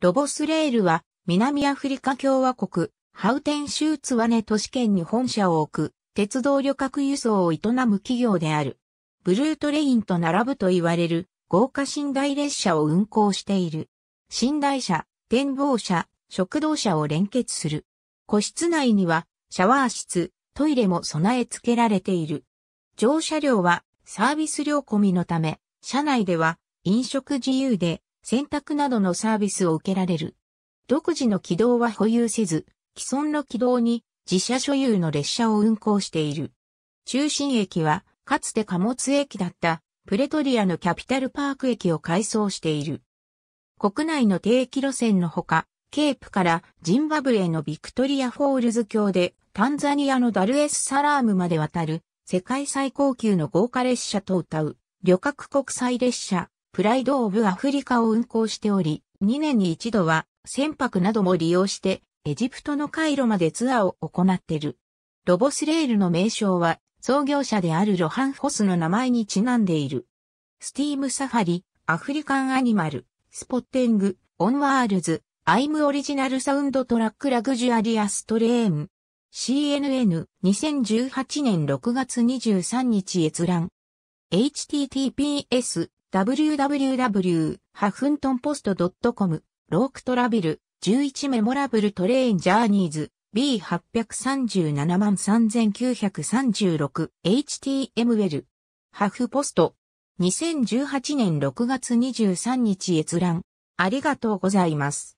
ロボスレールは、南アフリカ共和国、ハウテンシューツワネ都市圏に本社を置く、鉄道旅客輸送を営む企業である。ブルートレインと並ぶと言われる、豪華寝台列車を運行している。寝台車、展望車、食堂車を連結する。個室内には、シャワー室、トイレも備え付けられている。乗車料は、サービス料込みのため、車内では、飲食自由で、洗濯などのサービスを受けられる。独自の軌道は保有せず、既存の軌道に自社所有の列車を運行している。中心駅は、かつて貨物駅だったプレトリアのキャピタルパーク駅を改装している。国内の定期路線のほか、ケープからジンバブエのビクトリア・フォールズ橋でタンザニアのダルエスサラームまで渡る世界最高級の豪華列車と歌う旅客国際列車プライド・オブ・アフリカを運行しており、2年に一度は船舶なども利用して、エジプトのカイロまでツアーを行っている。ロボスレールの名称は、創業者であるロハン・ホスの名前にちなんでいる。スティーム・サファリ、アフリカン・アニマル、スポッティング、オンワールズ、アイム・オリジナル・サウンド・トラック・ラグジュアリア・ストレーン。CNN 2018年6月23日閲覧。https www.huffingtonpost.com ロークトラビル11メモラブルトレインジャーニーズ B8373936 HTML ハフポスト2018年6月23日閲覧ありがとうございます。